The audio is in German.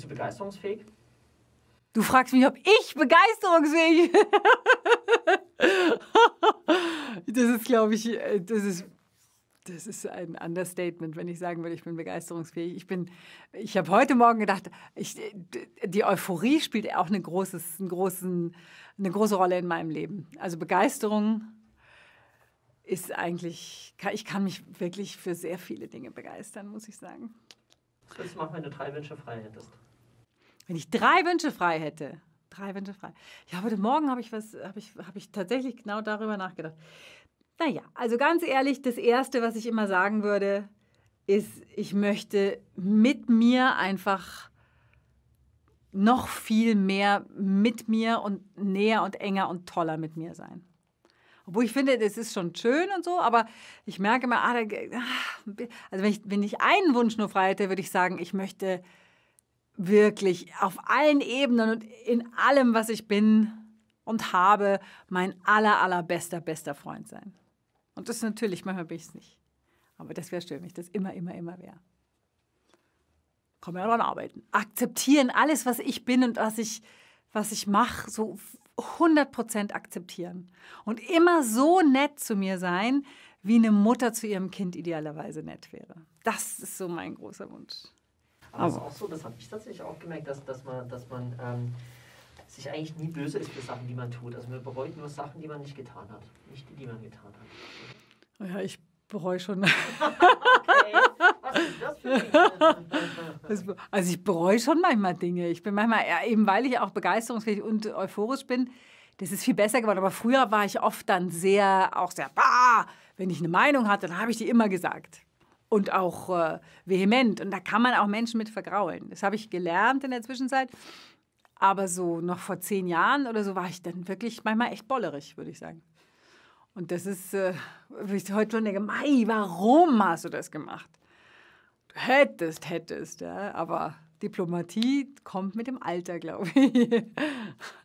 Bist du begeisterungsfähig? Du fragst mich, ob ich begeisterungsfähig bin. das ist, glaube ich, äh, das ist, das ist ein Understatement, wenn ich sagen würde, ich bin begeisterungsfähig. Ich, ich habe heute Morgen gedacht, ich, die Euphorie spielt auch eine, großes, einen großen, eine große Rolle in meinem Leben. Also Begeisterung ist eigentlich, ich kann mich wirklich für sehr viele Dinge begeistern, muss ich sagen. Was würdest du machen, wenn du drei Wünsche frei hättest? Wenn ich drei Wünsche frei hätte, drei Wünsche frei. Ja, heute Morgen habe ich, was, hab ich, hab ich tatsächlich genau darüber nachgedacht. Naja, also ganz ehrlich, das Erste, was ich immer sagen würde, ist, ich möchte mit mir einfach noch viel mehr mit mir und näher und enger und toller mit mir sein. Obwohl ich finde, das ist schon schön und so, aber ich merke immer, ah, ah also wenn ich, wenn ich einen Wunsch nur frei hätte, würde ich sagen, ich möchte wirklich auf allen Ebenen und in allem, was ich bin und habe, mein aller, allerbester, bester Freund sein. Und das ist natürlich, manchmal bin ich es nicht. Aber das wäre schön, wenn ich das immer, immer, immer wäre. Kann man ja daran arbeiten. Akzeptieren, alles, was ich bin und was ich, was ich mache, so 100% akzeptieren. Und immer so nett zu mir sein, wie eine Mutter zu ihrem Kind idealerweise nett wäre. Das ist so mein großer Wunsch. Aber, es ist auch so, das habe ich tatsächlich auch gemerkt, dass, dass man, dass man ähm, sich eigentlich nie böse ist für Sachen, die man tut. Also man bereut nur Sachen, die man nicht getan hat, nicht die, die man getan hat. Ja, ich bereue schon. okay. Was ist das für also ich bereue schon manchmal Dinge. Ich bin manchmal, ja, eben weil ich auch begeisterungsfähig und euphorisch bin, das ist viel besser geworden. Aber früher war ich oft dann sehr, auch sehr, bah, wenn ich eine Meinung hatte, dann habe ich die immer gesagt und auch äh, vehement. Und da kann man auch Menschen mit vergraulen. Das habe ich gelernt in der Zwischenzeit. Aber so noch vor zehn Jahren oder so war ich dann wirklich manchmal echt bollerig, würde ich sagen. Und das ist, äh, ich heute schon denke, Mai, warum hast du das gemacht? Du hättest, hättest, ja. Aber Diplomatie kommt mit dem Alter, glaube ich.